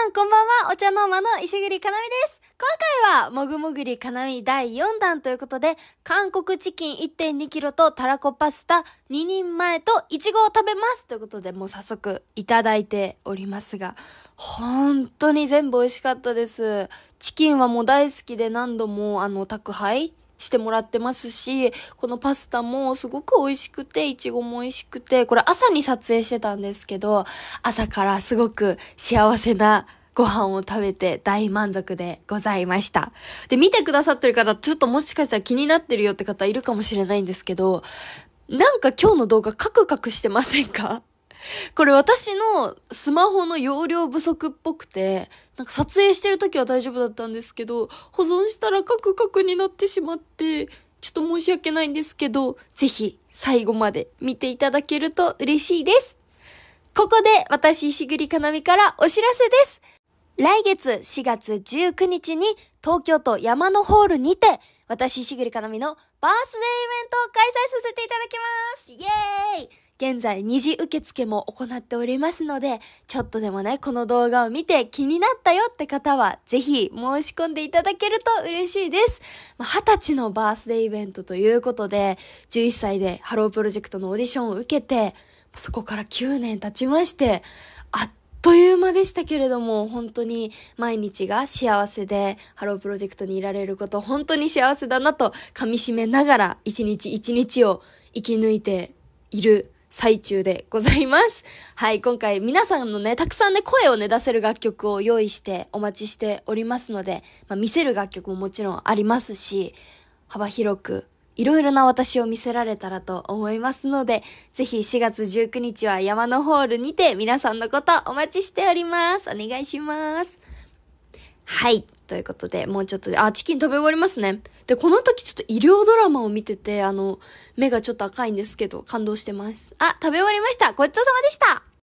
さん、こんばんは。お茶の間の石栗かなみです。今回は、もぐもぐりかなみ第4弾ということで、韓国チキン 1.2kg とたらこパスタ2人前とイチゴを食べますということで、もう早速いただいておりますが、本当に全部美味しかったです。チキンはもう大好きで何度も、あの、宅配してもらってますし、このパスタもすごく美味しくて、いちごも美味しくて、これ朝に撮影してたんですけど、朝からすごく幸せなご飯を食べて大満足でございました。で、見てくださってる方、ちょっともしかしたら気になってるよって方いるかもしれないんですけど、なんか今日の動画カクカクしてませんかこれ私のスマホの容量不足っぽくて、なんか撮影してる時は大丈夫だったんですけど、保存したらカクカクになってしまって、ちょっと申し訳ないんですけど、ぜひ最後まで見ていただけると嬉しいです。ここで私石栗かなみからお知らせです。来月4月19日に東京都山のホールにて、私石栗かなみのバースデーイベントを開催させていただきますイエーイ現在二次受付も行っておりますので、ちょっとでもね、この動画を見て気になったよって方は、ぜひ申し込んでいただけると嬉しいです。二、ま、十、歳のバースデーイベントということで、11歳でハロープロジェクトのオーディションを受けて、そこから9年経ちまして、あっという間でしたけれども、本当に毎日が幸せで、ハロープロジェクトにいられること、本当に幸せだなと噛み締めながら、一日一日を生き抜いている最中でございます。はい、今回皆さんのね、たくさんね、声をね、出せる楽曲を用意してお待ちしておりますので、まあ、見せる楽曲ももちろんありますし、幅広く、いろいろな私を見せられたらと思いますので、ぜひ4月19日は山のホールにて皆さんのことお待ちしております。お願いします。はい。ということで、もうちょっとで、あ、チキン食べ終わりますね。で、この時ちょっと医療ドラマを見てて、あの、目がちょっと赤いんですけど、感動してます。あ、食べ終わりました。ごちそうさまでした。